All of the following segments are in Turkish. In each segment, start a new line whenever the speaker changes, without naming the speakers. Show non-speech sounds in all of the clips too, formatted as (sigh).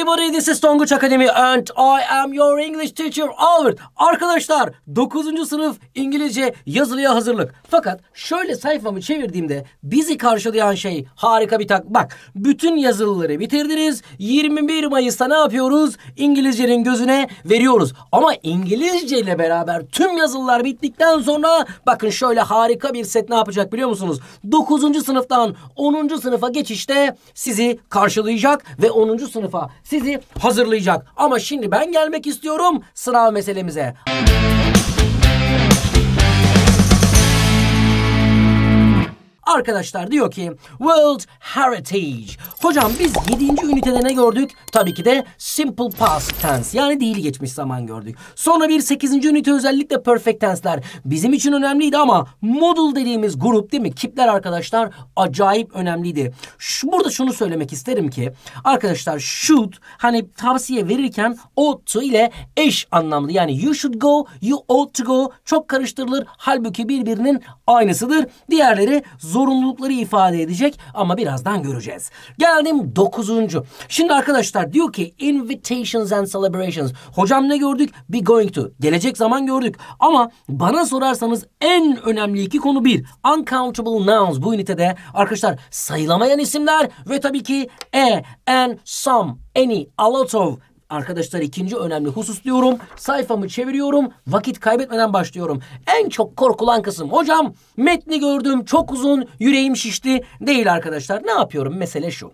everybody this is Tonguç Akademi and I am your English teacher Albert. Arkadaşlar 9. sınıf İngilizce yazılıya hazırlık. Fakat şöyle sayfamı çevirdiğimde bizi karşılayan şey harika bir tak. Bak bütün yazılıları bitirdiniz. 21 Mayıs'ta ne yapıyoruz? İngilizcenin gözüne veriyoruz. Ama İngilizce ile beraber tüm yazılılar bittikten sonra bakın şöyle harika bir set ne yapacak biliyor musunuz? 9. sınıftan 10. sınıfa geçişte sizi karşılayacak ve 10. sınıfa sizi hazırlayacak. Ama şimdi ben gelmek istiyorum sınav meselemize. Müzik Arkadaşlar diyor ki World Heritage. Hocam biz 7. ünitede ne gördük? Tabii ki de simple past tense yani değil geçmiş zaman gördük. Sonra bir 8. ünite özellikle perfect tense'ler bizim için önemliydi ama model dediğimiz grup değil mi? Kipler arkadaşlar acayip önemliydi. Şu, burada şunu söylemek isterim ki arkadaşlar should hani tavsiye verirken ought to ile eş anlamlı. Yani you should go, you ought to go çok karıştırılır. Halbuki birbirinin aynısıdır. Diğerleri zor zorunlulukları ifade edecek ama birazdan göreceğiz. Geldim dokuzuncu. Şimdi arkadaşlar diyor ki invitations and celebrations. Hocam ne gördük? Be going to. Gelecek zaman gördük. Ama bana sorarsanız en önemli iki konu bir. Uncountable nouns bu ünitede arkadaşlar sayılamayan isimler ve tabii ki a, e, and, some, any, a lot of Arkadaşlar ikinci önemli husus diyorum. Sayfamı çeviriyorum. Vakit kaybetmeden başlıyorum. En çok korkulan kısım. Hocam metni gördüm çok uzun yüreğim şişti. Değil arkadaşlar ne yapıyorum? Mesele şu.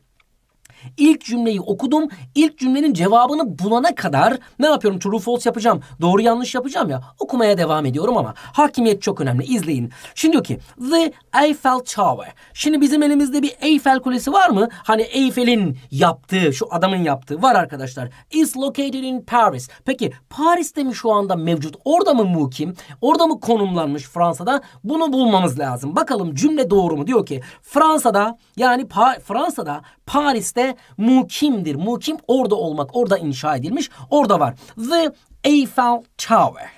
İlk cümleyi okudum. İlk cümlenin cevabını bulana kadar ne yapıyorum? True false yapacağım. Doğru yanlış yapacağım ya. Okumaya devam ediyorum ama hakimiyet çok önemli. İzleyin. Şimdi diyor ki The Eiffel Tower. Şimdi bizim elimizde bir Eiffel Kulesi var mı? Hani Eiffel'in yaptığı, şu adamın yaptığı var arkadaşlar. Is located in Paris. Peki Paris'te mi şu anda mevcut? Orada mı mukim? Orada mı konumlanmış Fransa'da? Bunu bulmamız lazım. Bakalım cümle doğru mu? Diyor ki Fransa'da yani pa Fransa'da Paris'te mukimdir. Mukim orada olmak, orada inşa edilmiş, orada var. The Eiffel Tower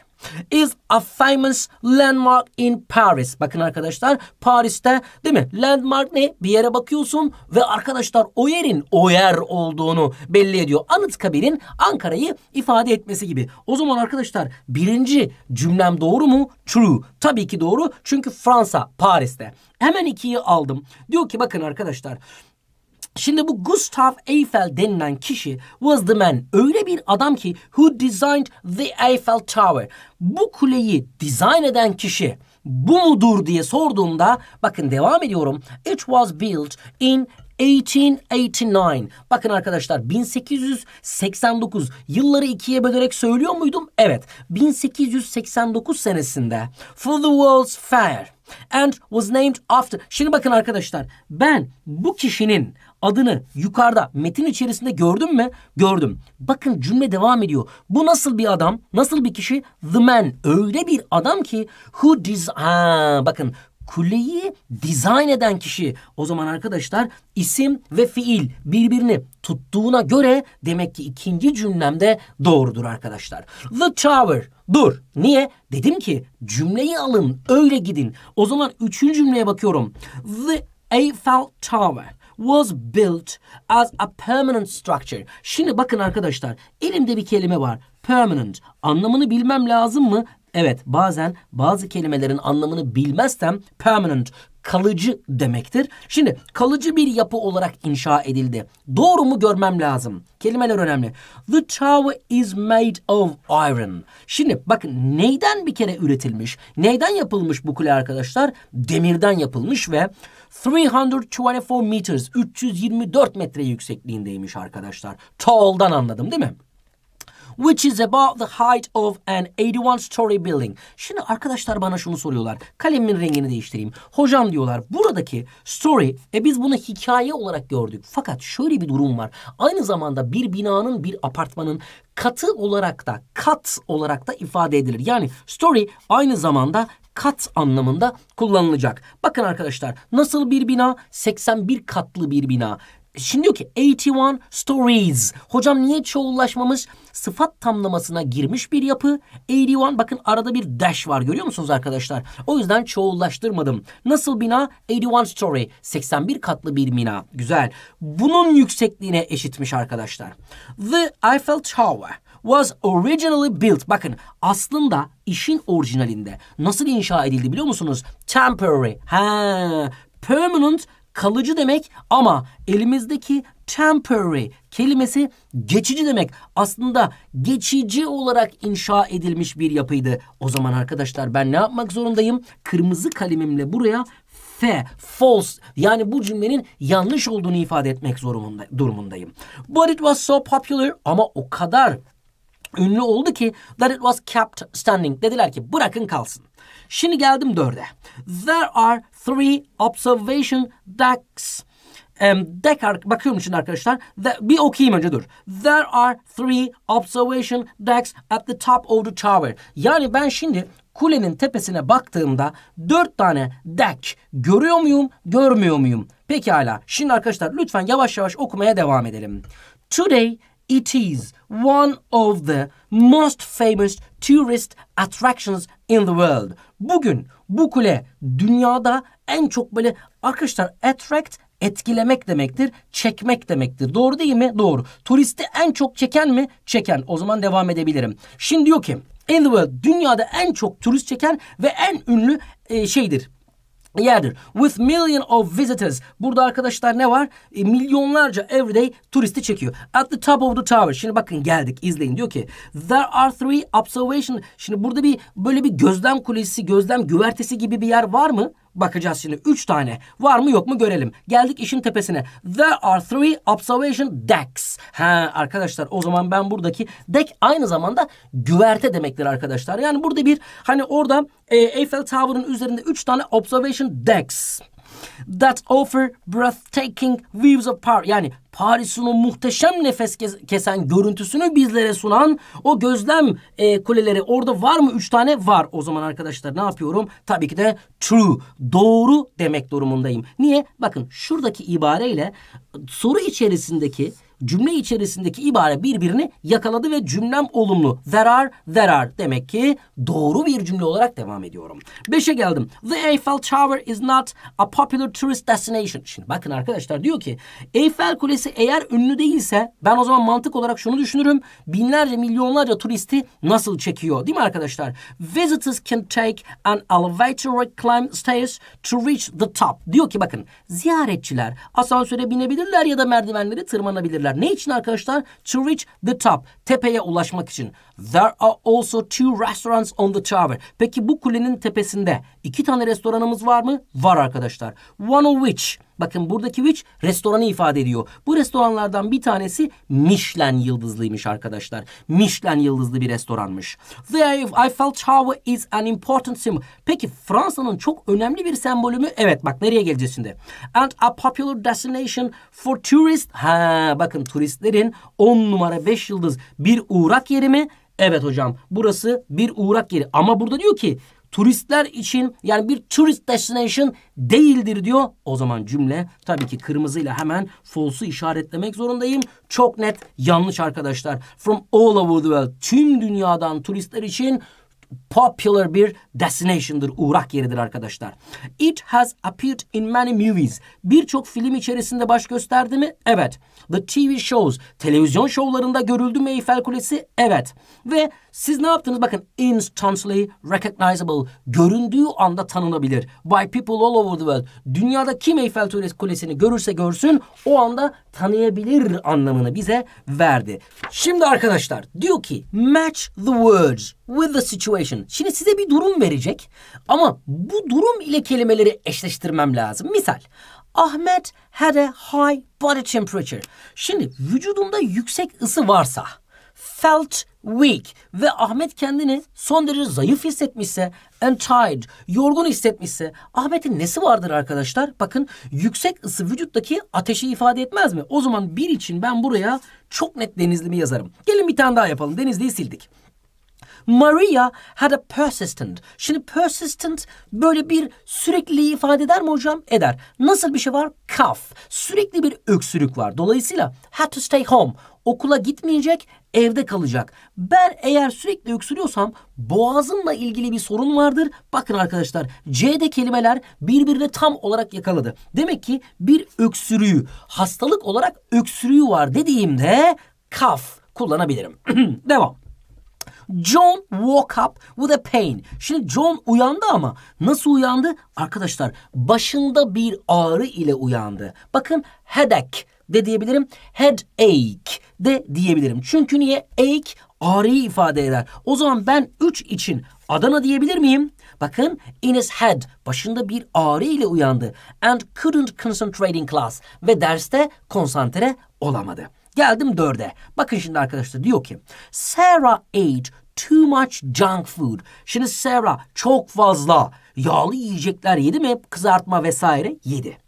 is a famous landmark in Paris. Bakın arkadaşlar Paris'te değil mi? Landmark ne? Bir yere bakıyorsun ve arkadaşlar o yerin o yer olduğunu belli ediyor. Anıtkabir'in Ankara'yı ifade etmesi gibi. O zaman arkadaşlar birinci cümlem doğru mu? True. Tabii ki doğru çünkü Fransa Paris'te. Hemen ikiyi aldım. Diyor ki bakın arkadaşlar Şimdi bu Gustav Eiffel denilen kişi was the man. Öyle bir adam ki who designed the Eiffel Tower. Bu kuleyi dizayn eden kişi bu mudur diye sorduğumda bakın devam ediyorum. It was built in 1889. Bakın arkadaşlar 1889 yılları ikiye bölerek söylüyor muydum? Evet. 1889 senesinde for the World's Fair and was named after. Şimdi bakın arkadaşlar ben bu kişinin adını yukarıda metin içerisinde gördün mü? Gördüm. Bakın cümle devam ediyor. Bu nasıl bir adam? Nasıl bir kişi? The man. Öyle bir adam ki who diz... Ha, bakın kuleyi dizayn eden kişi. O zaman arkadaşlar isim ve fiil birbirini tuttuğuna göre demek ki ikinci cümlemde doğrudur arkadaşlar. The tower. Dur. Niye? Dedim ki cümleyi alın öyle gidin. O zaman üçüncü cümleye bakıyorum. The Eiffel Tower was built as a permanent structure. Şimdi bakın arkadaşlar elimde bir kelime var. Permanent. Anlamını bilmem lazım mı? Evet bazen bazı kelimelerin anlamını bilmezsem permanent kalıcı demektir. Şimdi kalıcı bir yapı olarak inşa edildi. Doğru mu görmem lazım. Kelimeler önemli. The tower is made of iron. Şimdi bakın neyden bir kere üretilmiş? Neyden yapılmış bu kule arkadaşlar? Demirden yapılmış ve 324 meters. 324 metre yüksekliğindeymiş arkadaşlar. Tall'dan anladım değil mi? which is about the height of an 81 story building. Şimdi arkadaşlar bana şunu soruyorlar. Kalemin rengini değiştireyim. Hocam diyorlar buradaki story e biz bunu hikaye olarak gördük. Fakat şöyle bir durum var. Aynı zamanda bir binanın bir apartmanın katı olarak da kat olarak da ifade edilir. Yani story aynı zamanda kat anlamında kullanılacak. Bakın arkadaşlar nasıl bir bina? 81 katlı bir bina. Şimdi diyor ki 81 stories. Hocam niye çoğullaşmamış? Sıfat tamlamasına girmiş bir yapı. 81 bakın arada bir dash var görüyor musunuz arkadaşlar? O yüzden çoğullaştırmadım. Nasıl bina? 81 story. 81 katlı bir bina. Güzel. Bunun yüksekliğine eşitmiş arkadaşlar. The Eiffel Tower was originally built. Bakın aslında işin orijinalinde nasıl inşa edildi biliyor musunuz? Temporary. Ha, permanent kalıcı demek ama elimizdeki temporary kelimesi geçici demek. Aslında geçici olarak inşa edilmiş bir yapıydı. O zaman arkadaşlar ben ne yapmak zorundayım? Kırmızı kalemimle buraya F, false yani bu cümlenin yanlış olduğunu ifade etmek zorunda, durumundayım. But it was so popular ama o kadar ünlü oldu ki that it was kept standing. Dediler ki bırakın kalsın. Şimdi geldim dörde. There are three observation decks. Um, deck bakıyorum şimdi arkadaşlar. The, bir okuyayım önce dur. There are three observation decks at the top of the tower. Yani ben şimdi kulenin tepesine baktığımda dört tane deck görüyor muyum, görmüyor muyum? Pekala. Şimdi arkadaşlar lütfen yavaş yavaş okumaya devam edelim. Today it is one of the most famous tourist attractions in the world. Bugün bu kule dünyada en çok böyle arkadaşlar attract etkilemek demektir, çekmek demektir. Doğru değil mi? Doğru. Turisti en çok çeken mi? Çeken. O zaman devam edebilirim. Şimdi diyor ki in the world dünyada en çok turist çeken ve en ünlü e, şeydir yerdir. With million of visitors. Burada arkadaşlar ne var? E, milyonlarca everyday turisti çekiyor. At the top of the tower. Şimdi bakın geldik izleyin diyor ki there are three observation. Şimdi burada bir böyle bir gözlem kulesi, gözlem güvertesi gibi bir yer var mı? bakacağız şimdi. Üç tane. Var mı yok mu görelim. Geldik işin tepesine. There are three observation decks. Ha arkadaşlar o zaman ben buradaki deck aynı zamanda güverte demektir arkadaşlar. Yani burada bir hani orada e, Eiffel Tower'ın üzerinde üç tane observation decks That offer breathtaking views of Paris. Yani Paris'in o muhteşem nefes kesen görüntüsünü bizlere sunan o gözlem e, kuleleri orada var mı? Üç tane var. O zaman arkadaşlar ne yapıyorum? Tabii ki de true, doğru demek durumundayım. Niye? Bakın şuradaki ibareyle soru içerisindeki cümle içerisindeki ibare birbirini yakaladı ve cümlem olumlu. There are, there are. Demek ki doğru bir cümle olarak devam ediyorum. Beşe geldim. The Eiffel Tower is not a popular tourist destination. Şimdi bakın arkadaşlar diyor ki Eiffel Kulesi eğer ünlü değilse ben o zaman mantık olarak şunu düşünürüm. Binlerce, milyonlarca turisti nasıl çekiyor? Değil mi arkadaşlar? Visitors can take an elevator or climb stairs to reach the top. Diyor ki bakın ziyaretçiler asansöre binebilirler ya da merdivenleri tırmanabilirler olabilirler. Ne için arkadaşlar? To reach the top. Tepeye ulaşmak için. There are also two restaurants on the tower. Peki bu kulenin tepesinde İki tane restoranımız var mı? Var arkadaşlar. One of which. Bakın buradaki which restoranı ifade ediyor. Bu restoranlardan bir tanesi Michelin yıldızlıymış arkadaşlar. Michelin yıldızlı bir restoranmış. The Eiffel Tower is an important symbol. Peki Fransa'nın çok önemli bir sembolü mü? Evet bak nereye geleceğiz şimdi. And a popular destination for tourists. Ha bakın turistlerin 10 numara 5 yıldız bir uğrak yeri mi? Evet hocam burası bir uğrak yeri. Ama burada diyor ki turistler için yani bir tourist destination değildir diyor. O zaman cümle tabii ki kırmızıyla hemen false'u işaretlemek zorundayım. Çok net yanlış arkadaşlar. From all over the world tüm dünyadan turistler için popular bir destination'dır, uğrak yeridir arkadaşlar. It has appeared in many movies. Birçok film içerisinde baş gösterdi mi? Evet. The TV shows, televizyon şovlarında görüldü mü Eiffel Kulesi? Evet. Ve siz ne yaptınız? Bakın instantly recognizable, göründüğü anda tanınabilir. By people all over the world. Dünyada kim Eyfel Kulesi'ni görürse görsün o anda tanıyabilir anlamını bize verdi. Şimdi arkadaşlar diyor ki match the words with the situation situation. Şimdi size bir durum verecek ama bu durum ile kelimeleri eşleştirmem lazım. Misal Ahmet had a high body temperature. Şimdi vücudumda yüksek ısı varsa felt weak ve Ahmet kendini son derece zayıf hissetmişse and tired, yorgun hissetmişse Ahmet'in nesi vardır arkadaşlar? Bakın yüksek ısı vücuttaki ateşi ifade etmez mi? O zaman bir için ben buraya çok net denizli mi yazarım. Gelin bir tane daha yapalım. Denizli'yi sildik. Maria had a persistent. Şimdi persistent böyle bir sürekli ifade eder mi hocam? Eder. Nasıl bir şey var? Cough. Sürekli bir öksürük var. Dolayısıyla had to stay home. Okula gitmeyecek, evde kalacak. Ben eğer sürekli öksürüyorsam boğazımla ilgili bir sorun vardır. Bakın arkadaşlar C'de kelimeler birbirine tam olarak yakaladı. Demek ki bir öksürüğü, hastalık olarak öksürüğü var dediğimde kaf kullanabilirim. (clears throat) Devam. John woke up with a pain. Şimdi John uyandı ama nasıl uyandı? Arkadaşlar başında bir ağrı ile uyandı. Bakın headache de diyebilirim. Headache de diyebilirim. Çünkü niye? Ache ağrıyı ifade eder. O zaman ben 3 için Adana diyebilir miyim? Bakın in his head başında bir ağrı ile uyandı and couldn't concentrate in class ve derste konsantre olamadı. Geldim dörde. Bakın şimdi arkadaşlar diyor ki Sarah ate too much junk food. Şimdi Sarah çok fazla yağlı yiyecekler yedi mi? Kızartma vesaire yedi.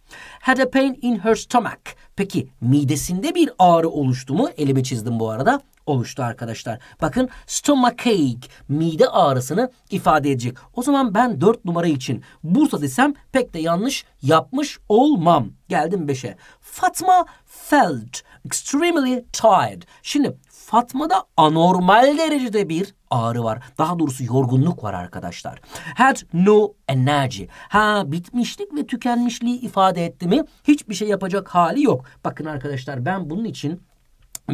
Had a pain in her stomach. Peki midesinde bir ağrı oluştu mu? Elimi çizdim bu arada. Oluştu arkadaşlar. Bakın stomachache mide ağrısını ifade edecek. O zaman ben 4 numara için Bursa desem pek de yanlış yapmış olmam. Geldim 5'e. Fatma felt extremely tired. Şimdi Fatma'da anormal derecede bir ağrı var. Daha doğrusu yorgunluk var arkadaşlar. Had no energy. Ha bitmişlik ve tükenmişliği ifade etti mi? Hiçbir şey yapacak hali yok. Bakın arkadaşlar ben bunun için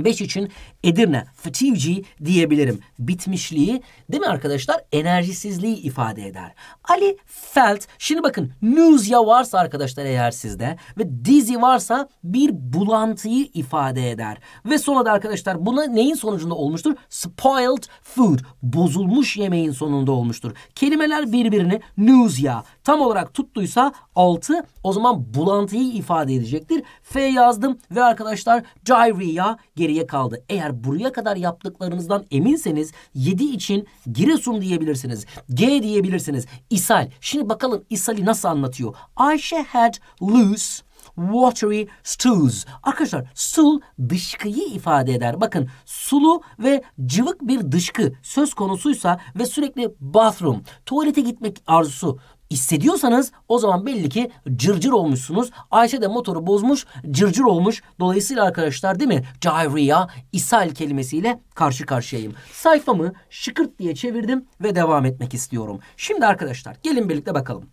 5 için Edirne, Fatigi diyebilirim. Bitmişliği değil mi arkadaşlar? Enerjisizliği ifade eder. Ali felt. Şimdi bakın nüzya varsa arkadaşlar eğer sizde ve dizi varsa bir bulantıyı ifade eder. Ve sonra da arkadaşlar buna neyin sonucunda olmuştur? Spoiled food. Bozulmuş yemeğin sonunda olmuştur. Kelimeler birbirini nüzya tam olarak tuttuysa 6 o zaman bulantıyı ifade edecektir. F yazdım ve arkadaşlar diarrhea geriye kaldı. Eğer buraya kadar yaptıklarınızdan eminseniz 7 için Giresun diyebilirsiniz. G diyebilirsiniz. İshal. Şimdi bakalım İshal'i nasıl anlatıyor? Ayşe had loose watery stools. Arkadaşlar stool dışkıyı ifade eder. Bakın sulu ve cıvık bir dışkı söz konusuysa ve sürekli bathroom, tuvalete gitmek arzusu hissediyorsanız o zaman belli ki cırcır olmuşsunuz. Ayşe de motoru bozmuş, cırcır olmuş. Dolayısıyla arkadaşlar değil mi? Cahriya, ishal kelimesiyle karşı karşıyayım. Sayfamı şıkırt diye çevirdim ve devam etmek istiyorum. Şimdi arkadaşlar gelin birlikte bakalım.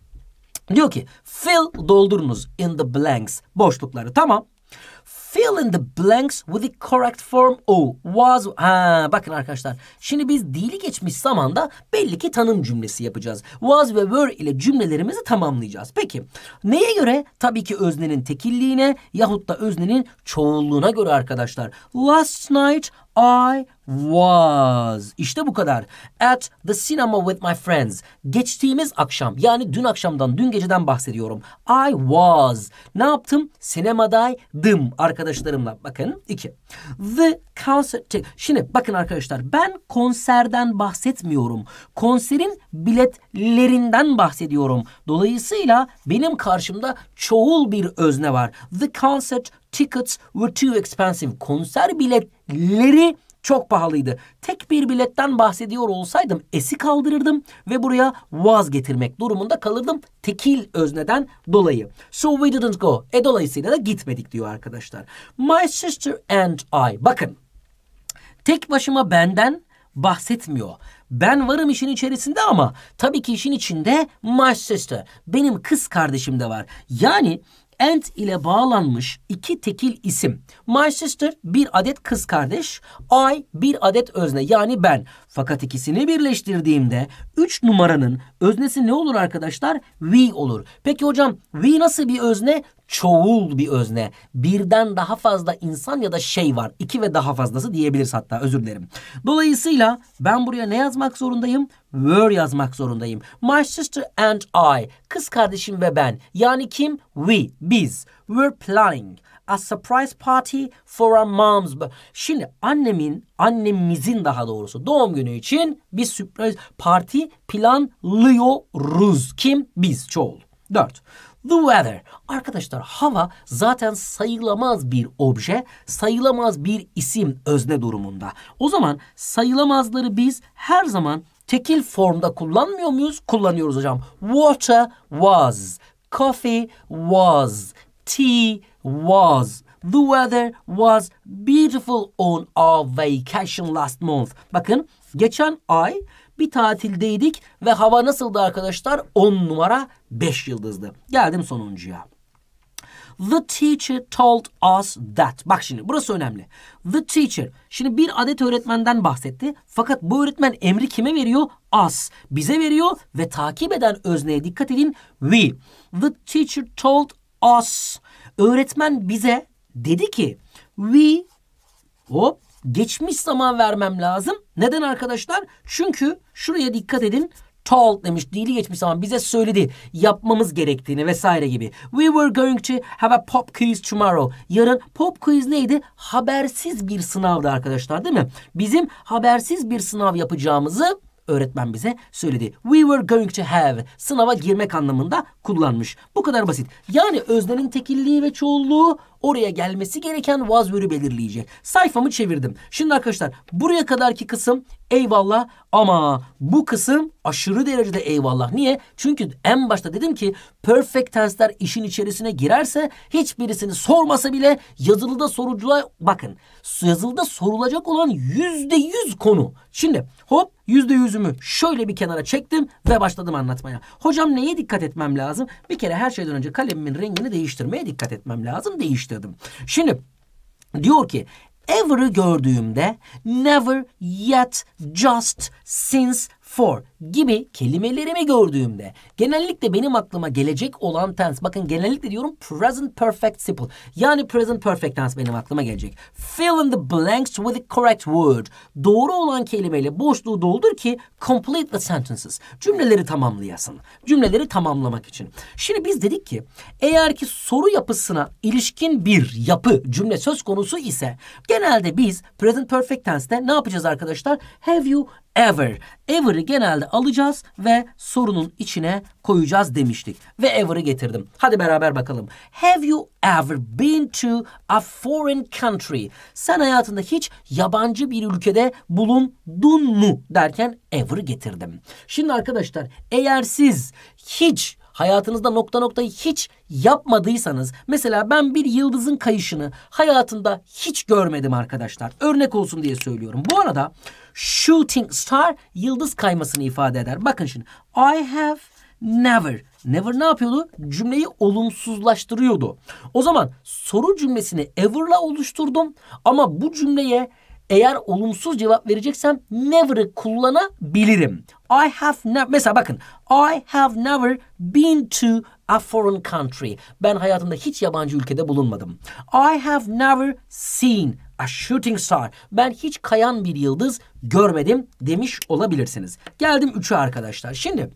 Diyor ki fill doldurunuz in the blanks boşlukları. Tamam Fill in the blanks with the correct form o. Was. Ha, bakın arkadaşlar. Şimdi biz değili geçmiş zamanda belli ki tanım cümlesi yapacağız. Was ve were ile cümlelerimizi tamamlayacağız. Peki neye göre? Tabii ki öznenin tekilliğine yahut da öznenin çoğulluğuna göre arkadaşlar. Last night I was. İşte bu kadar. At the cinema with my friends. Geçtiğimiz akşam yani dün akşamdan dün geceden bahsediyorum. I was. Ne yaptım? Sinemadaydım arkadaşlarımla. Bakın iki. The concert. Şimdi bakın arkadaşlar ben konserden bahsetmiyorum. Konserin bilet lerinden bahsediyorum. Dolayısıyla benim karşımda çoğul bir özne var. The concert tickets were too expensive. Konser biletleri çok pahalıydı. Tek bir biletten bahsediyor olsaydım esi kaldırırdım ve buraya was getirmek durumunda kalırdım tekil özneden dolayı. So we didn't go. E dolayısıyla da gitmedik diyor arkadaşlar. My sister and I. Bakın. Tek başıma benden bahsetmiyor. Ben varım işin içerisinde ama tabii ki işin içinde my sister. Benim kız kardeşim de var. Yani and ile bağlanmış iki tekil isim. My sister bir adet kız kardeş, I bir adet özne yani ben. Fakat ikisini birleştirdiğimde 3 numaranın öznesi ne olur arkadaşlar? We olur. Peki hocam we nasıl bir özne? çoğul bir özne. Birden daha fazla insan ya da şey var. İki ve daha fazlası diyebiliriz hatta özür dilerim. Dolayısıyla ben buraya ne yazmak zorundayım? Were yazmak zorundayım. My sister and I. Kız kardeşim ve ben. Yani kim? We. Biz. We're planning a surprise party for our moms. Şimdi annemin, annemizin daha doğrusu doğum günü için bir sürpriz parti planlıyoruz. Kim? Biz çoğul. 4. The weather. Arkadaşlar hava zaten sayılamaz bir obje, sayılamaz bir isim özne durumunda. O zaman sayılamazları biz her zaman tekil formda kullanmıyor muyuz? Kullanıyoruz hocam. Water was, coffee was, tea was. The weather was beautiful on our vacation last month. Bakın geçen ay bir tatildeydik ve hava nasıldı arkadaşlar? 10 numara 5 yıldızlı. Geldim sonuncuya. The teacher told us that. Bak şimdi burası önemli. The teacher. Şimdi bir adet öğretmenden bahsetti. Fakat bu öğretmen emri kime veriyor? Us. Bize veriyor ve takip eden özneye dikkat edin. We. The teacher told us. Öğretmen bize dedi ki we hop geçmiş zaman vermem lazım. Neden arkadaşlar? Çünkü şuraya dikkat edin. Told demiş. Dili geçmiş zaman bize söyledi. Yapmamız gerektiğini vesaire gibi. We were going to have a pop quiz tomorrow. Yarın pop quiz neydi? Habersiz bir sınavdı arkadaşlar değil mi? Bizim habersiz bir sınav yapacağımızı öğretmen bize söyledi. We were going to have sınava girmek anlamında kullanmış. Bu kadar basit. Yani öznenin tekilliği ve çoğulluğu oraya gelmesi gereken was vere'ü belirleyecek. Sayfamı çevirdim. Şimdi arkadaşlar buraya kadarki kısım eyvallah ama bu kısım aşırı derecede eyvallah. Niye? Çünkü en başta dedim ki perfect tenseler işin içerisine girerse hiçbirisini sormasa bile yazılıda soruculuğa bakın. Yazılıda sorulacak olan yüzde yüz konu. Şimdi hop yüzde yüzümü şöyle bir kenara çektim ve başladım anlatmaya. Hocam neye dikkat etmem lazım? Bir kere her şeyden önce kalemimin rengini değiştirmeye dikkat etmem lazım. Değiştirdim. Şimdi diyor ki ever'ı gördüğümde never, yet, just, since, for gibi kelimelerimi gördüğümde genellikle benim aklıma gelecek olan tense bakın genellikle diyorum present perfect simple yani present perfect tense benim aklıma gelecek. Fill in the blanks with the correct word. Doğru olan kelimeyle boşluğu doldur ki complete the sentences. Cümleleri tamamlayasın. Cümleleri tamamlamak için. Şimdi biz dedik ki eğer ki soru yapısına ilişkin bir yapı cümle söz konusu ise genelde biz present perfect tense'te ne yapacağız arkadaşlar? Have you ever. Ever'ı genelde alacağız ve sorunun içine koyacağız demiştik. Ve ever'ı getirdim. Hadi beraber bakalım. Have you ever been to a foreign country? Sen hayatında hiç yabancı bir ülkede bulundun mu derken ever'ı getirdim. Şimdi arkadaşlar eğer siz hiç hayatınızda nokta noktayı hiç yapmadıysanız mesela ben bir yıldızın kayışını hayatında hiç görmedim arkadaşlar. Örnek olsun diye söylüyorum. Bu arada shooting star yıldız kaymasını ifade eder. Bakın şimdi I have never. Never ne yapıyordu? Cümleyi olumsuzlaştırıyordu. O zaman soru cümlesini ever'la oluşturdum ama bu cümleye eğer olumsuz cevap vereceksem never'ı kullanabilirim. I have never mesela bakın I have never been to a foreign country. Ben hayatımda hiç yabancı ülkede bulunmadım. I have never seen a shooting star. Ben hiç kayan bir yıldız görmedim demiş olabilirsiniz. Geldim 3'e arkadaşlar. Şimdi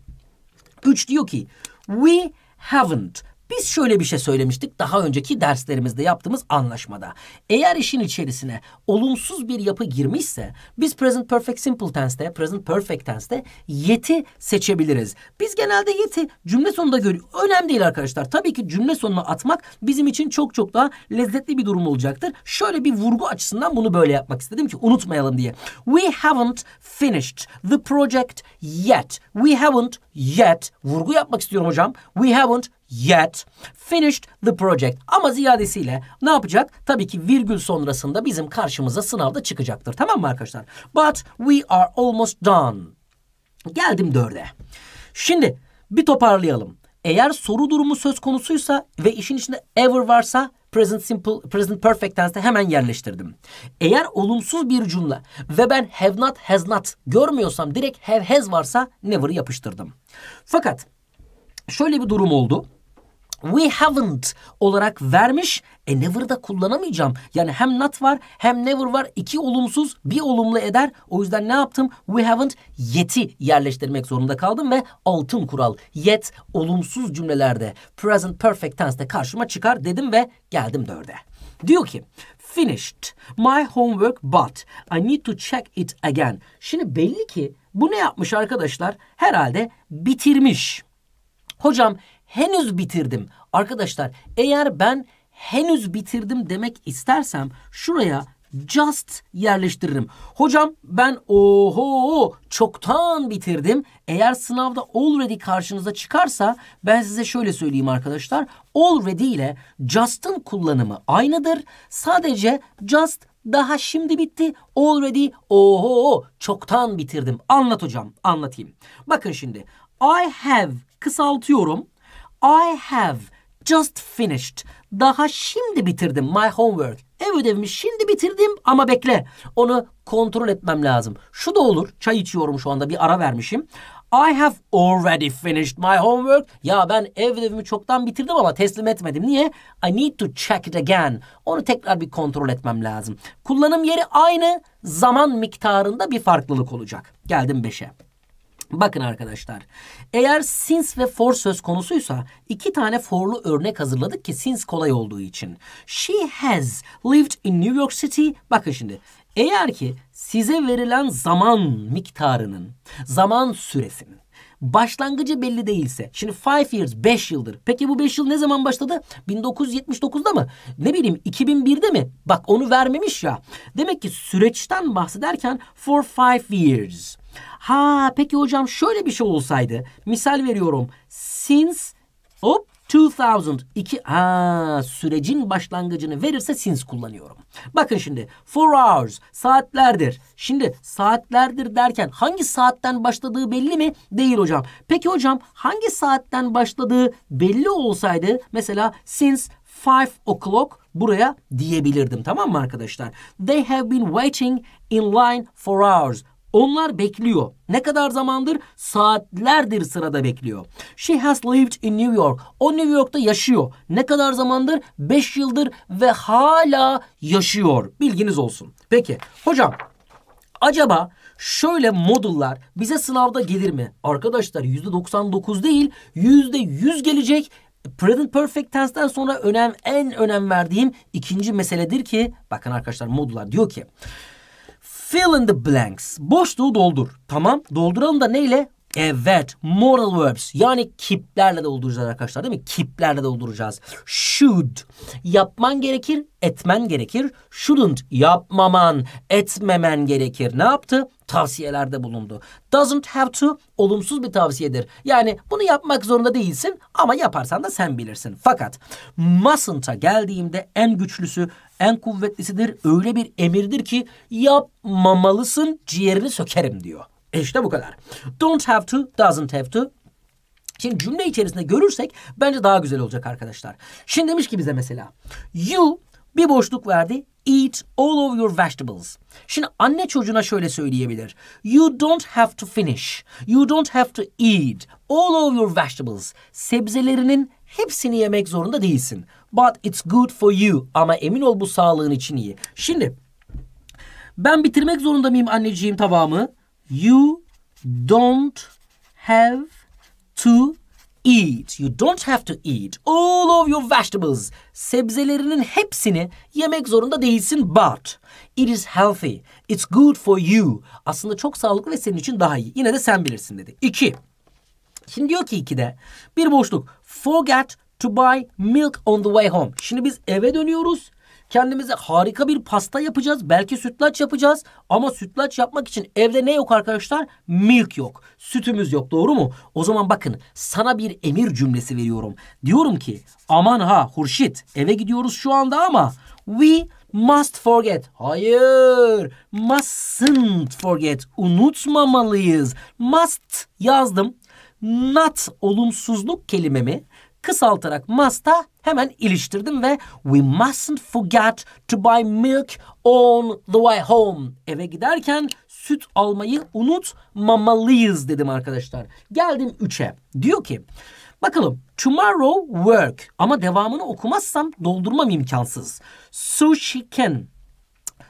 3 diyor ki we haven't. Biz şöyle bir şey söylemiştik daha önceki derslerimizde yaptığımız anlaşmada. Eğer işin içerisine olumsuz bir yapı girmişse biz present perfect simple tense'te, present perfect tense'te yeti seçebiliriz. Biz genelde yeti cümle sonunda görüyoruz. Önemli değil arkadaşlar. Tabii ki cümle sonuna atmak bizim için çok çok daha lezzetli bir durum olacaktır. Şöyle bir vurgu açısından bunu böyle yapmak istedim ki unutmayalım diye. We haven't finished the project yet. We haven't yet. Vurgu yapmak istiyorum hocam. We haven't yet finished the project. Ama ziyadesiyle ne yapacak? Tabii ki virgül sonrasında bizim karşımıza sınavda çıkacaktır. Tamam mı arkadaşlar? But we are almost done. Geldim dörde. Şimdi bir toparlayalım. Eğer soru durumu söz konusuysa ve işin içinde ever varsa present simple present perfect tense'te hemen yerleştirdim. Eğer olumsuz bir cümle ve ben have not has not görmüyorsam direkt have has varsa never'ı yapıştırdım. Fakat şöyle bir durum oldu we haven't olarak vermiş. E never da kullanamayacağım. Yani hem not var hem never var. İki olumsuz bir olumlu eder. O yüzden ne yaptım? We haven't yet'i yerleştirmek zorunda kaldım ve altın kural. Yet olumsuz cümlelerde present perfect tense'de karşıma çıkar dedim ve geldim dörde. Diyor ki finished my homework but I need to check it again. Şimdi belli ki bu ne yapmış arkadaşlar? Herhalde bitirmiş. Hocam henüz bitirdim. Arkadaşlar eğer ben henüz bitirdim demek istersem şuraya just yerleştiririm. Hocam ben oho çoktan bitirdim. Eğer sınavda already karşınıza çıkarsa ben size şöyle söyleyeyim arkadaşlar. Already ile just'ın kullanımı aynıdır. Sadece just daha şimdi bitti. Already oho çoktan bitirdim. Anlat hocam anlatayım. Bakın şimdi I have kısaltıyorum. I have just finished. Daha şimdi bitirdim my homework. Ev ödevimi şimdi bitirdim ama bekle. Onu kontrol etmem lazım. Şu da olur. Çay içiyorum şu anda bir ara vermişim. I have already finished my homework. Ya ben ev ödevimi çoktan bitirdim ama teslim etmedim. Niye? I need to check it again. Onu tekrar bir kontrol etmem lazım. Kullanım yeri aynı, zaman miktarında bir farklılık olacak. Geldim 5'e. Bakın arkadaşlar eğer since ve for söz konusuysa iki tane forlu örnek hazırladık ki since kolay olduğu için. She has lived in New York City. Bakın şimdi eğer ki size verilen zaman miktarının, zaman süresinin başlangıcı belli değilse. Şimdi 5 years 5 yıldır. Peki bu 5 yıl ne zaman başladı? 1979'da mı? Ne bileyim 2001'de mi? Bak onu vermemiş ya. Demek ki süreçten bahsederken for 5 years Ha peki hocam şöyle bir şey olsaydı. Misal veriyorum. Since hop 2000 iki ha sürecin başlangıcını verirse since kullanıyorum. Bakın şimdi four hours saatlerdir. Şimdi saatlerdir derken hangi saatten başladığı belli mi? Değil hocam. Peki hocam hangi saatten başladığı belli olsaydı mesela since 5 o'clock buraya diyebilirdim tamam mı arkadaşlar? They have been waiting in line for hours. Onlar bekliyor. Ne kadar zamandır? Saatlerdir sırada bekliyor. She has lived in New York. O New York'ta yaşıyor. Ne kadar zamandır? 5 yıldır ve hala yaşıyor. Bilginiz olsun. Peki hocam acaba şöyle modullar bize sınavda gelir mi? Arkadaşlar %99 değil %100 gelecek. Present Perfect Tense'den sonra önem en önem verdiğim ikinci meseledir ki bakın arkadaşlar modullar diyor ki Fill in the blanks. Boşluğu doldur. Tamam. Dolduralım da neyle? Evet. Moral verbs. Yani kiplerle dolduracağız arkadaşlar değil mi? Kiplerle dolduracağız. Should. Yapman gerekir. Etmen gerekir. Shouldn't. Yapmaman. Etmemen gerekir. Ne yaptı? Tavsiyelerde bulundu. Doesn't have to. Olumsuz bir tavsiyedir. Yani bunu yapmak zorunda değilsin ama yaparsan da sen bilirsin. Fakat mustn't'a geldiğimde en güçlüsü en kuvvetlisidir. Öyle bir emirdir ki yapmamalısın ciğerini sökerim diyor. İşte bu kadar. Don't have to, doesn't have to. Şimdi cümle içerisinde görürsek bence daha güzel olacak arkadaşlar. Şimdi demiş ki bize mesela. You bir boşluk verdi. Eat all of your vegetables. Şimdi anne çocuğuna şöyle söyleyebilir. You don't have to finish. You don't have to eat all of your vegetables. Sebzelerinin hepsini yemek zorunda değilsin. But it's good for you. Ama emin ol bu sağlığın için iyi. Şimdi ben bitirmek zorunda mıyım anneciğim tamamı? You don't have to eat. You don't have to eat all of your vegetables. Sebzelerinin hepsini yemek zorunda değilsin but it is healthy. It's good for you. Aslında çok sağlıklı ve senin için daha iyi. Yine de sen bilirsin dedi. İki. Şimdi diyor ki iki de bir boşluk. Forget to buy milk on the way home. Şimdi biz eve dönüyoruz Kendimize harika bir pasta yapacağız. Belki sütlaç yapacağız. Ama sütlaç yapmak için evde ne yok arkadaşlar? Milk yok. Sütümüz yok doğru mu? O zaman bakın sana bir emir cümlesi veriyorum. Diyorum ki aman ha Hurşit eve gidiyoruz şu anda ama we must forget. Hayır. Mustn't forget. Unutmamalıyız. Must yazdım. Not olumsuzluk kelimemi kısaltarak must'a hemen iliştirdim ve we mustn't forget to buy milk on the way home. Eve giderken süt almayı unutmamalıyız dedim arkadaşlar. Geldim 3'e. Diyor ki bakalım tomorrow work ama devamını okumazsam doldurmam imkansız. So she can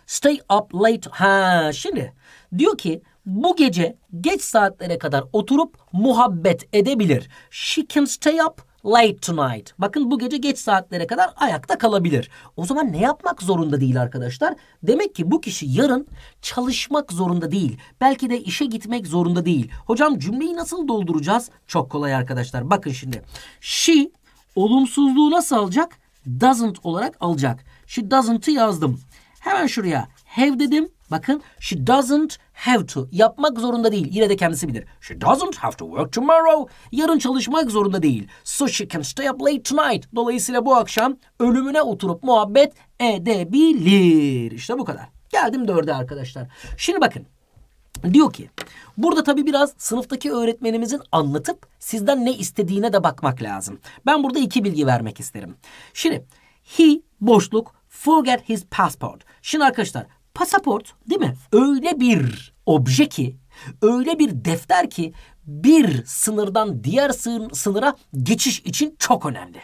stay up late. Ha şimdi diyor ki bu gece geç saatlere kadar oturup muhabbet edebilir. She can stay up late tonight. Bakın bu gece geç saatlere kadar ayakta kalabilir. O zaman ne yapmak zorunda değil arkadaşlar? Demek ki bu kişi yarın çalışmak zorunda değil. Belki de işe gitmek zorunda değil. Hocam cümleyi nasıl dolduracağız? Çok kolay arkadaşlar. Bakın şimdi. She olumsuzluğu nasıl alacak? Doesn't olarak alacak. She doesn't'ı yazdım. Hemen şuraya have dedim. Bakın she doesn't have to. Yapmak zorunda değil. Yine de kendisi bilir. She doesn't have to work tomorrow. Yarın çalışmak zorunda değil. So she can stay up late tonight. Dolayısıyla bu akşam ölümüne oturup muhabbet edebilir. İşte bu kadar. Geldim dörde arkadaşlar. Şimdi bakın. Diyor ki burada tabii biraz sınıftaki öğretmenimizin anlatıp sizden ne istediğine de bakmak lazım. Ben burada iki bilgi vermek isterim. Şimdi he boşluk forget his passport. Şimdi arkadaşlar Pasaport değil mi? Öyle bir obje ki, öyle bir defter ki bir sınırdan diğer sınıra geçiş için çok önemli.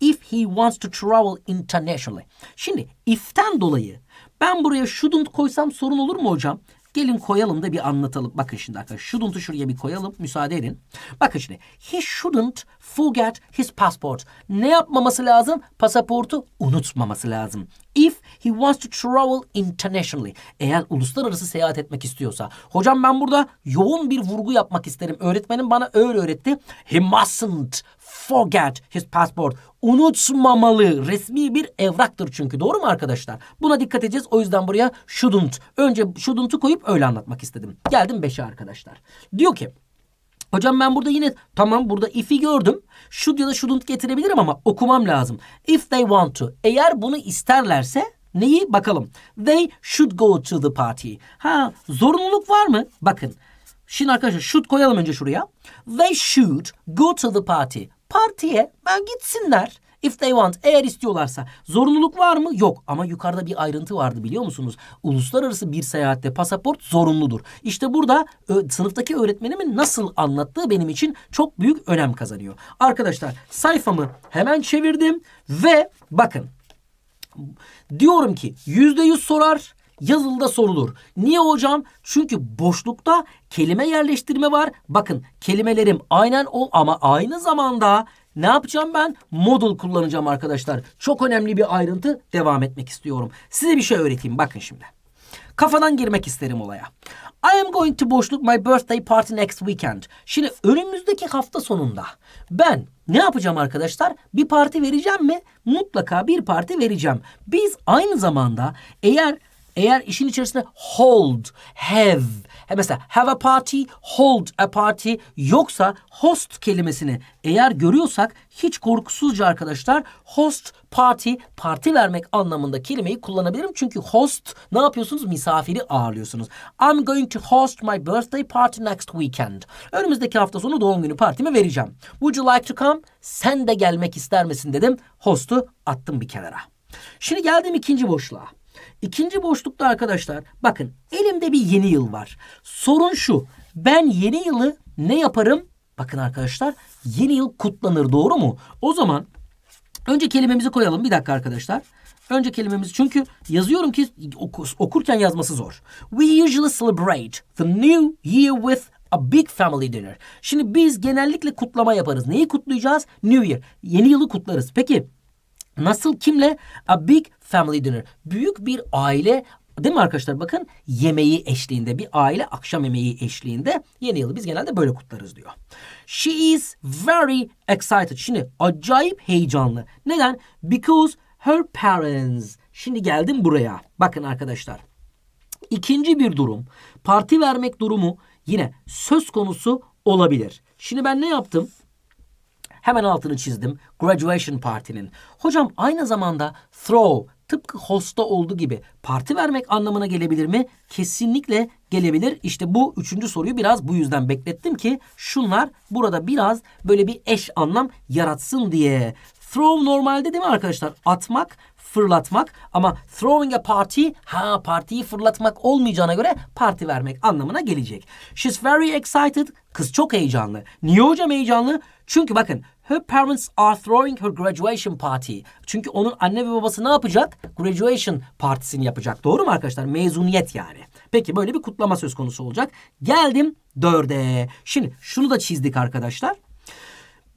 If he wants to travel internationally. Şimdi if'ten dolayı ben buraya shouldn't koysam sorun olur mu hocam? Gelin koyalım da bir anlatalım. Bakın şimdi arkadaşlar shouldn't'ı şuraya bir koyalım. Müsaade edin. Bakın şimdi. He shouldn't forget his passport. Ne yapmaması lazım? Pasaportu unutmaması lazım. If He wants to travel internationally. Eğer uluslararası seyahat etmek istiyorsa. Hocam ben burada yoğun bir vurgu yapmak isterim. Öğretmenim bana öyle öğretti. He mustn't forget his passport. Unutmamalı. Resmi bir evraktır çünkü. Doğru mu arkadaşlar? Buna dikkat edeceğiz. O yüzden buraya shouldn't. Önce shouldn't'u koyup öyle anlatmak istedim. Geldim 5'e arkadaşlar. Diyor ki Hocam ben burada yine tamam burada if'i gördüm. Should ya da shouldn't getirebilirim ama okumam lazım. If they want to. Eğer bunu isterlerse Neyi? Bakalım. They should go to the party. Ha zorunluluk var mı? Bakın. Şimdi arkadaşlar should koyalım önce şuraya. They should go to the party. Partiye ben gitsinler. If they want, eğer istiyorlarsa. Zorunluluk var mı? Yok. Ama yukarıda bir ayrıntı vardı biliyor musunuz? Uluslararası bir seyahatte pasaport zorunludur. İşte burada sınıftaki öğretmenimin nasıl anlattığı benim için çok büyük önem kazanıyor. Arkadaşlar sayfamı hemen çevirdim ve bakın Diyorum ki yüzde yüz sorar yazılıda sorulur. Niye hocam? Çünkü boşlukta kelime yerleştirme var. Bakın kelimelerim aynen o ama aynı zamanda ne yapacağım ben? Modul kullanacağım arkadaşlar. Çok önemli bir ayrıntı devam etmek istiyorum. Size bir şey öğreteyim bakın şimdi. Kafadan girmek isterim olaya. I am going to boşluk my birthday party next weekend. Şimdi önümüzdeki hafta sonunda ben ne yapacağım arkadaşlar? Bir parti vereceğim mi? Mutlaka bir parti vereceğim. Biz aynı zamanda eğer eğer işin içerisinde hold, have, mesela have a party, hold a party yoksa host kelimesini eğer görüyorsak hiç korkusuzca arkadaşlar host party, parti vermek anlamında kelimeyi kullanabilirim. Çünkü host ne yapıyorsunuz? Misafiri ağırlıyorsunuz. I'm going to host my birthday party next weekend. Önümüzdeki hafta sonu doğum günü partimi vereceğim. Would you like to come? Sen de gelmek ister misin dedim. Host'u attım bir kenara. Şimdi geldim ikinci boşluğa. İkinci boşlukta arkadaşlar bakın elimde bir yeni yıl var. Sorun şu ben yeni yılı ne yaparım? Bakın arkadaşlar yeni yıl kutlanır doğru mu? O zaman önce kelimemizi koyalım bir dakika arkadaşlar. Önce kelimemizi çünkü yazıyorum ki okurken yazması zor. We usually celebrate the new year with a big family dinner. Şimdi biz genellikle kutlama yaparız. Neyi kutlayacağız? New Year. Yeni yılı kutlarız. Peki Nasıl kimle? A big family dinner. Büyük bir aile Değil mi arkadaşlar? Bakın yemeği eşliğinde bir aile akşam yemeği eşliğinde yeni yılı biz genelde böyle kutlarız diyor. She is very excited. Şimdi acayip heyecanlı. Neden? Because her parents. Şimdi geldim buraya. Bakın arkadaşlar. İkinci bir durum. Parti vermek durumu yine söz konusu olabilir. Şimdi ben ne yaptım? Hemen altını çizdim. Graduation partinin. Hocam aynı zamanda throw tıpkı hosta olduğu gibi parti vermek anlamına gelebilir mi? Kesinlikle gelebilir. İşte bu üçüncü soruyu biraz bu yüzden beklettim ki şunlar burada biraz böyle bir eş anlam yaratsın diye. Throw normalde değil mi arkadaşlar? Atmak, fırlatmak ama throwing a party ha partiyi fırlatmak olmayacağına göre parti vermek anlamına gelecek. She's very excited. Kız çok heyecanlı. Niye hocam heyecanlı? Çünkü bakın her parents are throwing her graduation party. Çünkü onun anne ve babası ne yapacak? Graduation partisini yapacak. Doğru mu arkadaşlar? Mezuniyet yani. Peki böyle bir kutlama söz konusu olacak. Geldim dörde. Şimdi şunu da çizdik arkadaşlar.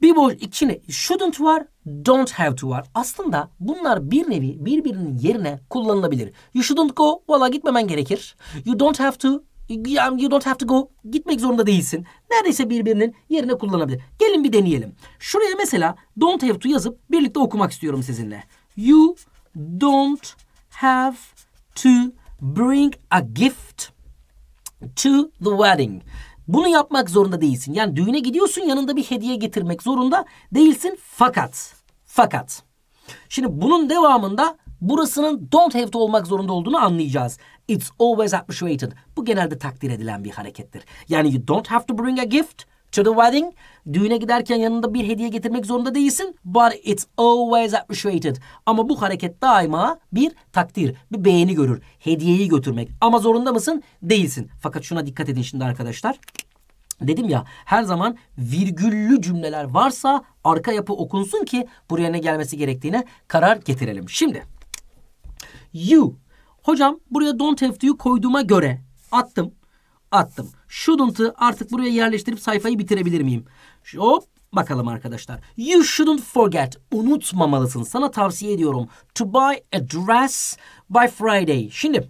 Bir boş içine shouldn't var, don't have to var. Aslında bunlar bir nevi birbirinin yerine kullanılabilir. You shouldn't go, valla gitmemen gerekir. You don't have to, Um, you don't have to go gitmek zorunda değilsin. Neredeyse birbirinin yerine kullanabilir. Gelin bir deneyelim. Şuraya mesela don't have to yazıp birlikte okumak istiyorum sizinle. You don't have to bring a gift to the wedding. Bunu yapmak zorunda değilsin. Yani düğüne gidiyorsun yanında bir hediye getirmek zorunda değilsin. Fakat, fakat. Şimdi bunun devamında burasının don't have to olmak zorunda olduğunu anlayacağız. It's always appreciated. Bu genelde takdir edilen bir harekettir. Yani you don't have to bring a gift to the wedding. Düğüne giderken yanında bir hediye getirmek zorunda değilsin. But it's always appreciated. Ama bu hareket daima bir takdir, bir beğeni görür. Hediyeyi götürmek. Ama zorunda mısın? Değilsin. Fakat şuna dikkat edin şimdi arkadaşlar. Dedim ya her zaman virgüllü cümleler varsa arka yapı okunsun ki buraya ne gelmesi gerektiğine karar getirelim. Şimdi you. Hocam buraya don't have to'yu koyduğuma göre attım. Attım. Shouldn't'ı artık buraya yerleştirip sayfayı bitirebilir miyim? Hop bakalım arkadaşlar. You shouldn't forget. Unutmamalısın. Sana tavsiye ediyorum. To buy a dress by Friday. Şimdi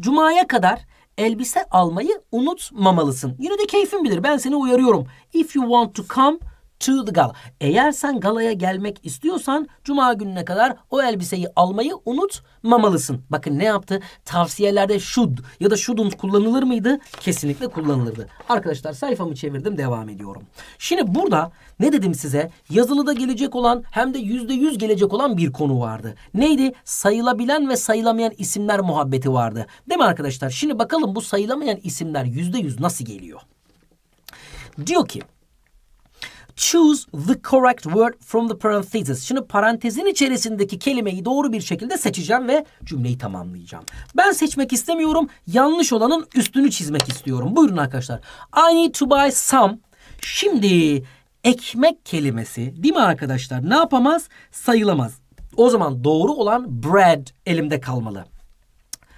cumaya kadar elbise almayı unutmamalısın. Yine de keyfin bilir. Ben seni uyarıyorum. If you want to come to the gala. Eğer sen galaya gelmek istiyorsan cuma gününe kadar o elbiseyi almayı unutmamalısın. Bakın ne yaptı? Tavsiyelerde should ya da shouldn't kullanılır mıydı? Kesinlikle kullanılırdı. Arkadaşlar sayfamı çevirdim devam ediyorum. Şimdi burada ne dedim size? Yazılıda gelecek olan hem de yüzde yüz gelecek olan bir konu vardı. Neydi? Sayılabilen ve sayılamayan isimler muhabbeti vardı. Değil mi arkadaşlar? Şimdi bakalım bu sayılamayan isimler yüzde yüz nasıl geliyor? Diyor ki choose the correct word from the parenthesis. Şimdi parantezin içerisindeki kelimeyi doğru bir şekilde seçeceğim ve cümleyi tamamlayacağım. Ben seçmek istemiyorum. Yanlış olanın üstünü çizmek istiyorum. Buyurun arkadaşlar. I need to buy some. Şimdi ekmek kelimesi değil mi arkadaşlar? Ne yapamaz? Sayılamaz. O zaman doğru olan bread elimde kalmalı.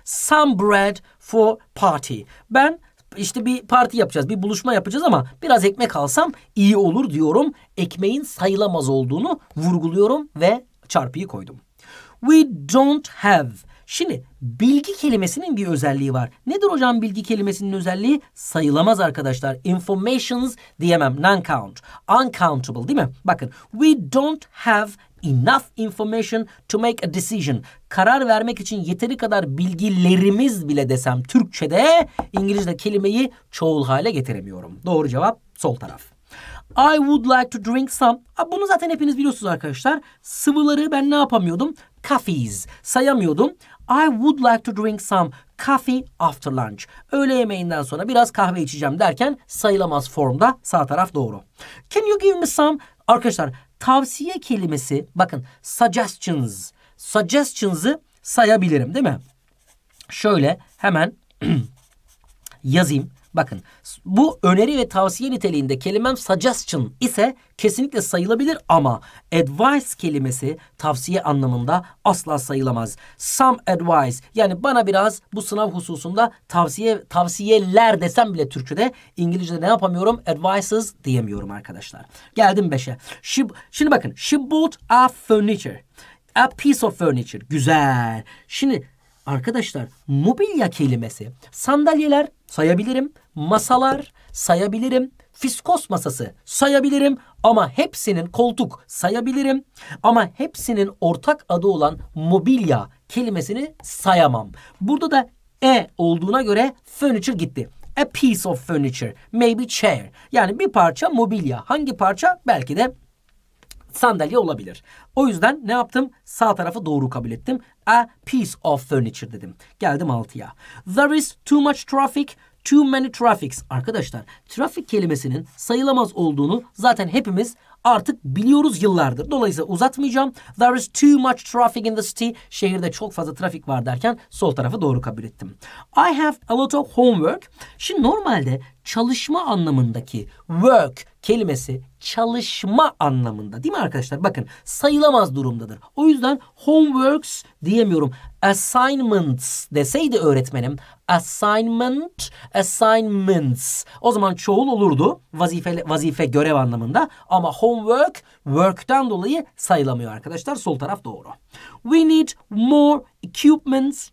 Some bread for party. Ben işte bir parti yapacağız, bir buluşma yapacağız ama biraz ekmek alsam iyi olur diyorum. Ekmeğin sayılamaz olduğunu vurguluyorum ve çarpıyı koydum. We don't have. Şimdi bilgi kelimesinin bir özelliği var. Nedir hocam bilgi kelimesinin özelliği? Sayılamaz arkadaşlar. Informations diyemem. Non-count. Uncountable değil mi? Bakın we don't have enough information to make a decision. Karar vermek için yeteri kadar bilgilerimiz bile desem Türkçe'de İngilizce kelimeyi çoğul hale getiremiyorum. Doğru cevap sol taraf. I would like to drink some. Bunu zaten hepiniz biliyorsunuz arkadaşlar. Sıvıları ben ne yapamıyordum? Coffees. Sayamıyordum. I would like to drink some coffee after lunch. Öğle yemeğinden sonra biraz kahve içeceğim derken sayılamaz formda sağ taraf doğru. Can you give me some? Arkadaşlar Tavsiye kelimesi bakın suggestions. Suggestions'ı sayabilirim değil mi? Şöyle hemen (clears throat) yazayım. Bakın bu öneri ve tavsiye niteliğinde kelimem suggestion ise kesinlikle sayılabilir ama advice kelimesi tavsiye anlamında asla sayılamaz. Some advice yani bana biraz bu sınav hususunda tavsiye tavsiyeler desem bile Türkçe'de İngilizce'de ne yapamıyorum? Advices diyemiyorum arkadaşlar. Geldim beşe. She, şimdi bakın she bought a furniture. A piece of furniture. Güzel. Şimdi Arkadaşlar mobilya kelimesi sandalyeler sayabilirim. Masalar sayabilirim. Fiskos masası sayabilirim ama hepsinin koltuk sayabilirim ama hepsinin ortak adı olan mobilya kelimesini sayamam. Burada da e olduğuna göre furniture gitti. A piece of furniture, maybe chair. Yani bir parça mobilya. Hangi parça? Belki de sandalye olabilir. O yüzden ne yaptım? Sağ tarafı doğru kabul ettim. A piece of furniture dedim. Geldim 6'ya. There is too much traffic too many traffics. Arkadaşlar trafik kelimesinin sayılamaz olduğunu zaten hepimiz artık biliyoruz yıllardır. Dolayısıyla uzatmayacağım. There is too much traffic in the city. Şehirde çok fazla trafik var derken sol tarafı doğru kabul ettim. I have a lot of homework. Şimdi normalde çalışma anlamındaki work kelimesi çalışma anlamında değil mi arkadaşlar? Bakın sayılamaz durumdadır. O yüzden homeworks diyemiyorum. Assignments deseydi öğretmenim assignment assignments o zaman çoğul olurdu vazife vazife görev anlamında ama homework work'ten dolayı sayılamıyor arkadaşlar sol taraf doğru. We need more equipments.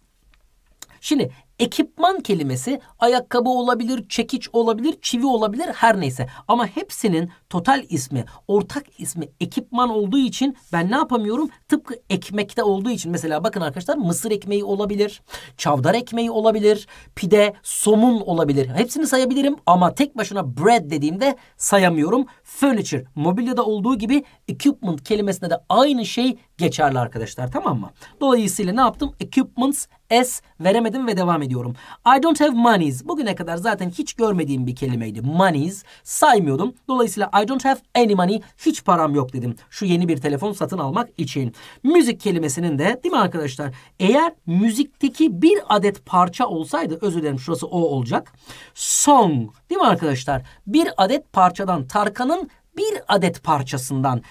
Şimdi Ekipman kelimesi ayakkabı olabilir, çekiç olabilir, çivi olabilir her neyse. Ama hepsinin total ismi, ortak ismi ekipman olduğu için ben ne yapamıyorum? Tıpkı ekmekte olduğu için mesela bakın arkadaşlar mısır ekmeği olabilir, çavdar ekmeği olabilir, pide, somun olabilir. Hepsini sayabilirim ama tek başına bread dediğimde sayamıyorum. Furniture, mobilyada olduğu gibi equipment kelimesinde de aynı şey geçerli arkadaşlar tamam mı? Dolayısıyla ne yaptım? Equipments S veremedim ve devam ediyorum. I don't have monies. Bugüne kadar zaten hiç görmediğim bir kelimeydi. Monies saymıyordum. Dolayısıyla I don't have any money. Hiç param yok dedim. Şu yeni bir telefon satın almak için. Müzik kelimesinin de değil mi arkadaşlar? Eğer müzikteki bir adet parça olsaydı özür dilerim şurası o olacak. Song değil mi arkadaşlar? Bir adet parçadan Tarkan'ın bir adet parçasından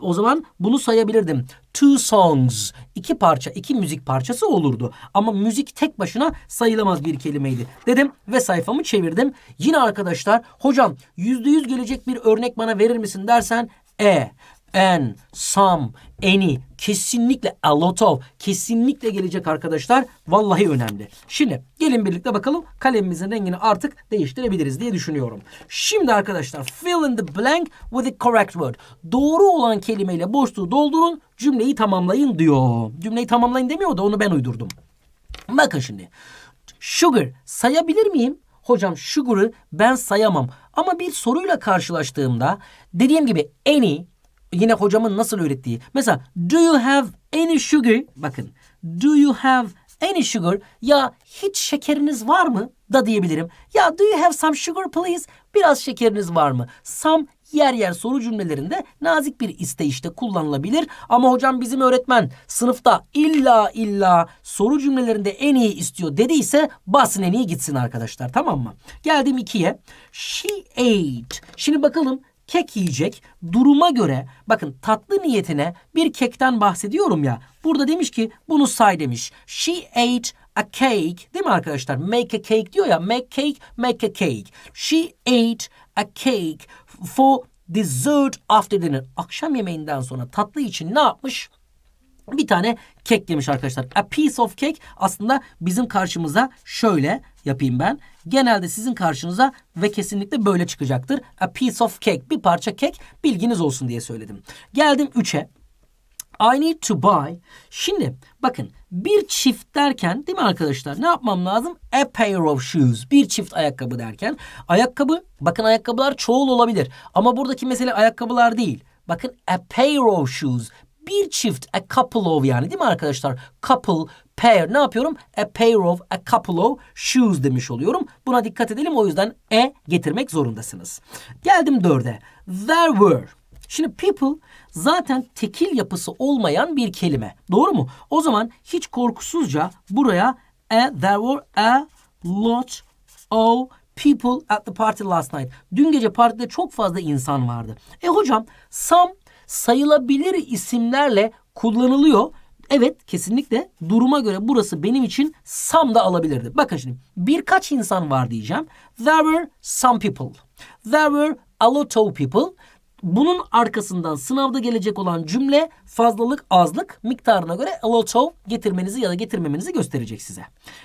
o zaman bunu sayabilirdim. Two songs, iki parça, iki müzik parçası olurdu. Ama müzik tek başına sayılamaz bir kelimeydi dedim ve sayfamı çevirdim. Yine arkadaşlar hocam yüzde yüz gelecek bir örnek bana verir misin dersen e and, some, any kesinlikle a lot of kesinlikle gelecek arkadaşlar. Vallahi önemli. Şimdi gelin birlikte bakalım kalemimizin rengini artık değiştirebiliriz diye düşünüyorum. Şimdi arkadaşlar fill in the blank with the correct word. Doğru olan kelimeyle boşluğu doldurun cümleyi tamamlayın diyor. Cümleyi tamamlayın demiyor da onu ben uydurdum. Bakın şimdi. Sugar sayabilir miyim? Hocam sugar'ı ben sayamam. Ama bir soruyla karşılaştığımda dediğim gibi any yine hocamın nasıl öğrettiği. Mesela do you have any sugar? Bakın do you have any sugar? Ya hiç şekeriniz var mı? Da diyebilirim. Ya do you have some sugar please? Biraz şekeriniz var mı? Some yer yer soru cümlelerinde nazik bir isteyişte kullanılabilir. Ama hocam bizim öğretmen sınıfta illa illa soru cümlelerinde en iyi istiyor dediyse basın en iyi gitsin arkadaşlar tamam mı? Geldim ikiye. She ate. Şimdi bakalım kek yiyecek duruma göre bakın tatlı niyetine bir kekten bahsediyorum ya. Burada demiş ki bunu say demiş. She ate a cake değil mi arkadaşlar? Make a cake diyor ya. Make cake, make a cake. She ate a cake for dessert after dinner. Akşam yemeğinden sonra tatlı için ne yapmış? Bir tane kek yemiş arkadaşlar. A piece of cake aslında bizim karşımıza şöyle yapayım ben. Genelde sizin karşınıza ve kesinlikle böyle çıkacaktır. A piece of cake. Bir parça kek bilginiz olsun diye söyledim. Geldim 3'e. I need to buy. Şimdi bakın bir çift derken değil mi arkadaşlar? Ne yapmam lazım? A pair of shoes. Bir çift ayakkabı derken. Ayakkabı bakın ayakkabılar çoğul olabilir. Ama buradaki mesele ayakkabılar değil. Bakın a pair of shoes bir çift a couple of yani değil mi arkadaşlar? Couple, pair ne yapıyorum? A pair of, a couple of shoes demiş oluyorum. Buna dikkat edelim o yüzden e getirmek zorundasınız. Geldim dörde. There were. Şimdi people zaten tekil yapısı olmayan bir kelime. Doğru mu? O zaman hiç korkusuzca buraya a, there were a lot of people at the party last night. Dün gece partide çok fazla insan vardı. E hocam some sayılabilir isimlerle kullanılıyor. Evet kesinlikle duruma göre burası benim için some da alabilirdi. Bakın şimdi birkaç insan var diyeceğim. There were some people. There were a lot of people. Bunun arkasından sınavda gelecek olan cümle fazlalık azlık miktarına göre a lot of getirmenizi ya da getirmemenizi gösterecek size.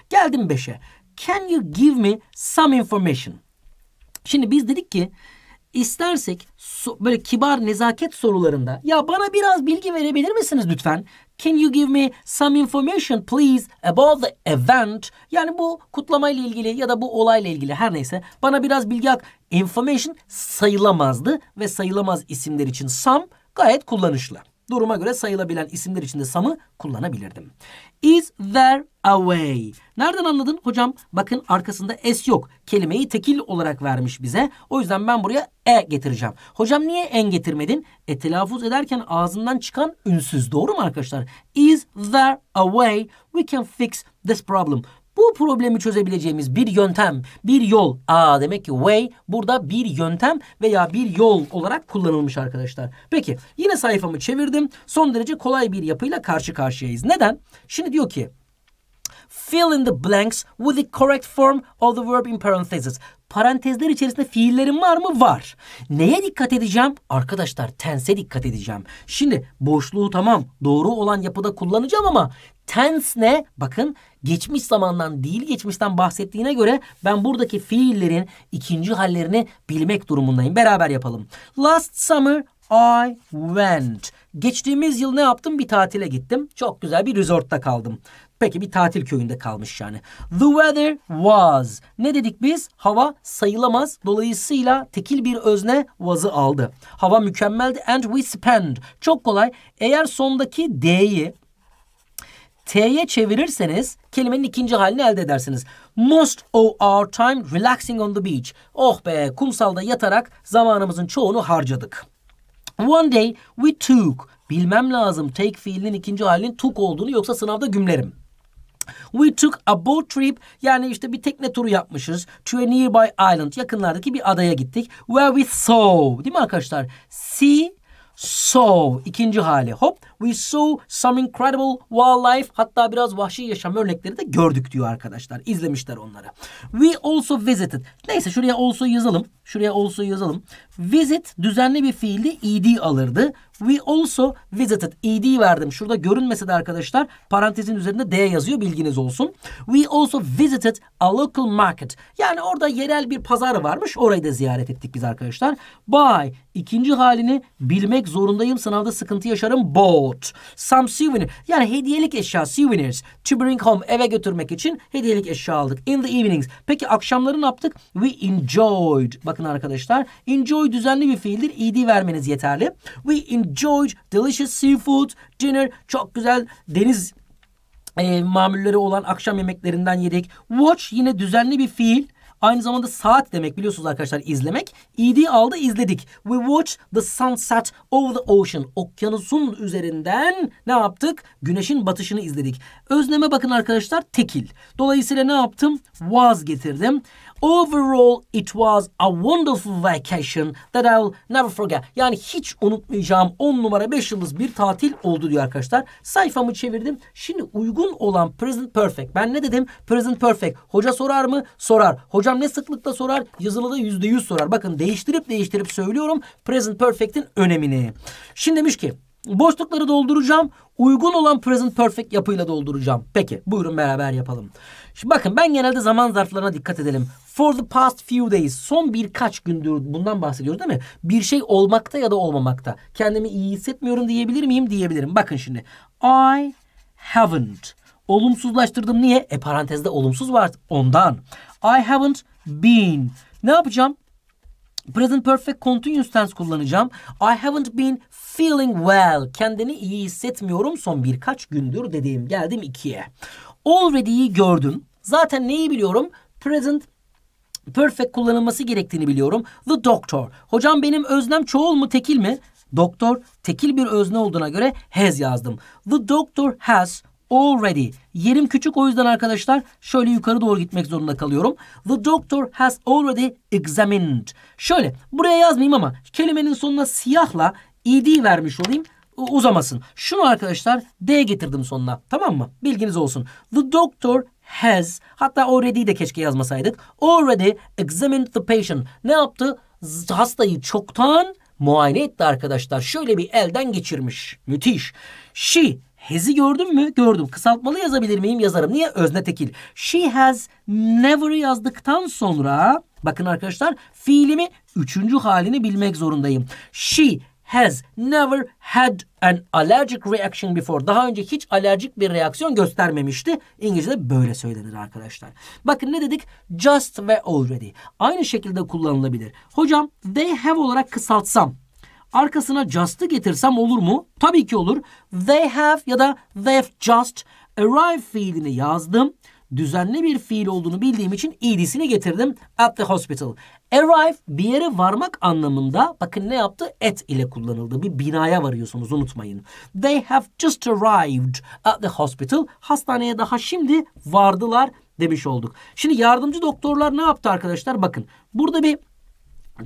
Geldim 5'e. Can you give me some information? Şimdi biz dedik ki İstersek so böyle kibar nezaket sorularında ya bana biraz bilgi verebilir misiniz lütfen? Can you give me some information please about the event? Yani bu kutlamayla ilgili ya da bu olayla ilgili her neyse bana biraz bilgi ak. Information sayılamazdı ve sayılamaz isimler için some gayet kullanışlı. Duruma göre sayılabilen isimler içinde sam'ı kullanabilirdim. Is there a way? Nereden anladın? Hocam bakın arkasında s yok. Kelimeyi tekil olarak vermiş bize. O yüzden ben buraya e getireceğim. Hocam niye en getirmedin? E telaffuz ederken ağzından çıkan ünsüz. Doğru mu arkadaşlar? Is there a way we can fix this problem? Bu problemi çözebileceğimiz bir yöntem, bir yol. Aa demek ki way burada bir yöntem veya bir yol olarak kullanılmış arkadaşlar. Peki yine sayfamı çevirdim. Son derece kolay bir yapıyla karşı karşıyayız. Neden? Şimdi diyor ki Fill in the blanks with the correct form of the verb in parentheses. Parantezler içerisinde fiillerim var mı? Var. Neye dikkat edeceğim? Arkadaşlar tense dikkat edeceğim. Şimdi boşluğu tamam doğru olan yapıda kullanacağım ama tense ne? Bakın geçmiş zamandan değil geçmişten bahsettiğine göre ben buradaki fiillerin ikinci hallerini bilmek durumundayım. Beraber yapalım. Last summer I went. Geçtiğimiz yıl ne yaptım? Bir tatile gittim. Çok güzel bir resortta kaldım. Peki bir tatil köyünde kalmış yani. The weather was. Ne dedik biz? Hava sayılamaz. Dolayısıyla tekil bir özne was'ı aldı. Hava mükemmeldi and we spent. Çok kolay. Eğer sondaki D'yi T'ye çevirirseniz kelimenin ikinci halini elde edersiniz. Most of our time relaxing on the beach. Oh be kumsalda yatarak zamanımızın çoğunu harcadık. One day we took. Bilmem lazım take fiilinin ikinci halinin took olduğunu yoksa sınavda gümlerim. We took a boat trip yani işte bir tekne turu yapmışız. To a nearby island yakınlardaki bir adaya gittik. Where we saw değil mi arkadaşlar? See, saw ikinci hali hop We saw some incredible wildlife. Hatta biraz vahşi yaşam örnekleri de gördük diyor arkadaşlar. İzlemişler onları. We also visited. Neyse şuraya also yazalım. Şuraya also yazalım. Visit düzenli bir fiildi, ed alırdı. We also visited. Ed verdim. Şurada görünmese de arkadaşlar parantezin üzerinde D yazıyor bilginiz olsun. We also visited a local market. Yani orada yerel bir pazar varmış. Orayı da ziyaret ettik biz arkadaşlar. Bye. İkinci halini bilmek zorundayım. Sınavda sıkıntı yaşarım. Boy bought. Some souvenir. Yani hediyelik eşya souvenirs. To bring home. Eve götürmek için hediyelik eşya aldık. In the evenings. Peki akşamları ne yaptık? We enjoyed. Bakın arkadaşlar. Enjoy düzenli bir fiildir. ED vermeniz yeterli. We enjoyed delicious seafood dinner. Çok güzel deniz e, mamulleri olan akşam yemeklerinden yedik. Watch yine düzenli bir fiil. Aynı zamanda saat demek biliyorsunuz arkadaşlar izlemek. ED aldı izledik. We watched the sunset over the ocean. Okyanusun üzerinden ne yaptık? Güneşin batışını izledik. Özneme bakın arkadaşlar tekil. Dolayısıyla ne yaptım? Was getirdim. Overall it was a wonderful vacation that I'll never forget. Yani hiç unutmayacağım 10 numara 5 yıldız bir tatil oldu diyor arkadaşlar. Sayfamı çevirdim. Şimdi uygun olan present perfect. Ben ne dedim? Present perfect. Hoca sorar mı? Sorar. Hocam ne sıklıkla sorar? Yazılıda %100 sorar. Bakın değiştirip değiştirip söylüyorum present perfect'in önemini. Şimdi demiş ki Boşlukları dolduracağım. Uygun olan present perfect yapıyla dolduracağım. Peki buyurun beraber yapalım. Şimdi bakın ben genelde zaman zarflarına dikkat edelim. For the past few days. Son birkaç gündür bundan bahsediyoruz değil mi? Bir şey olmakta ya da olmamakta. Kendimi iyi hissetmiyorum diyebilir miyim? Diyebilirim. Bakın şimdi. I haven't. Olumsuzlaştırdım. Niye? E parantezde olumsuz var ondan. I haven't been. Ne yapacağım? Present Perfect Continuous Tense kullanacağım. I haven't been feeling well. Kendini iyi hissetmiyorum son birkaç gündür dediğim geldim ikiye. Already'yi gördüm. Zaten neyi biliyorum? Present Perfect kullanılması gerektiğini biliyorum. The doctor. Hocam benim öznem çoğul mu tekil mi? Doktor tekil bir özne olduğuna göre has yazdım. The doctor has already. Yerim küçük o yüzden arkadaşlar şöyle yukarı doğru gitmek zorunda kalıyorum. The doctor has already examined. Şöyle buraya yazmayayım ama kelimenin sonuna siyahla ed vermiş olayım uzamasın. Şunu arkadaşlar D getirdim sonuna. Tamam mı? Bilginiz olsun. The doctor has hatta already de keşke yazmasaydık. Already examined the patient. Ne yaptı? Hastayı çoktan muayene etti arkadaşlar. Şöyle bir elden geçirmiş. Müthiş. She Hezi gördün mü? Gördüm. Kısaltmalı yazabilir miyim? Yazarım. Niye? Özne tekil. She has never yazdıktan sonra bakın arkadaşlar fiilimi üçüncü halini bilmek zorundayım. She has never had an allergic reaction before. Daha önce hiç alerjik bir reaksiyon göstermemişti. İngilizce'de böyle söylenir arkadaşlar. Bakın ne dedik? Just ve already. Aynı şekilde kullanılabilir. Hocam they have olarak kısaltsam Arkasına just'ı getirsem olur mu? Tabii ki olur. They have ya da they've just arrived fiilini yazdım. Düzenli bir fiil olduğunu bildiğim için id'sini getirdim. At the hospital. Arrive bir yere varmak anlamında bakın ne yaptı? At ile kullanıldı. Bir binaya varıyorsunuz unutmayın. They have just arrived at the hospital. Hastaneye daha şimdi vardılar demiş olduk. Şimdi yardımcı doktorlar ne yaptı arkadaşlar? Bakın burada bir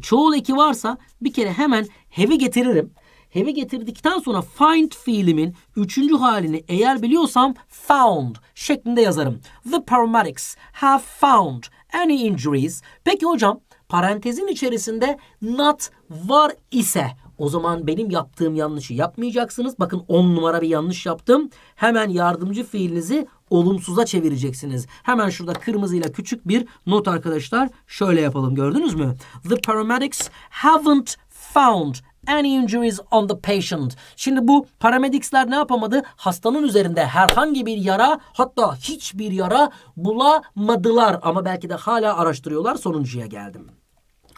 çoğul eki varsa bir kere hemen have'i getiririm. Have'i getirdikten sonra find fiilimin üçüncü halini eğer biliyorsam found şeklinde yazarım. The paramedics have found any injuries. Peki hocam parantezin içerisinde not var ise o zaman benim yaptığım yanlışı yapmayacaksınız. Bakın on numara bir yanlış yaptım. Hemen yardımcı fiilinizi olumsuza çevireceksiniz. Hemen şurada kırmızıyla küçük bir not arkadaşlar. Şöyle yapalım gördünüz mü? The paramedics haven't found any injuries on the patient. Şimdi bu paramediksler ne yapamadı? Hastanın üzerinde herhangi bir yara hatta hiçbir yara bulamadılar. Ama belki de hala araştırıyorlar sonuncuya geldim.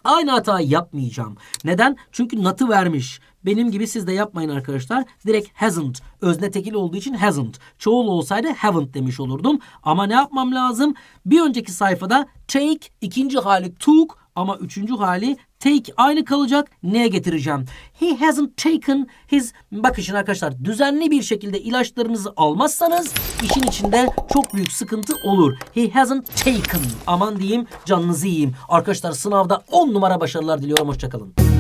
Aynı hatayı yapmayacağım. Neden? Çünkü natı vermiş. Benim gibi siz de yapmayın arkadaşlar. Direkt hasn't. Özne tekil olduğu için hasn't. Çoğul olsaydı haven't demiş olurdum. Ama ne yapmam lazım? Bir önceki sayfada take, ikinci hali took ama üçüncü hali take aynı kalacak. Neye getireceğim. He hasn't taken his... Bakın şimdi arkadaşlar düzenli bir şekilde ilaçlarınızı almazsanız işin içinde çok büyük sıkıntı olur. He hasn't taken. Aman diyeyim canınızı yiyeyim. Arkadaşlar sınavda 10 numara başarılar diliyorum. Hoşçakalın.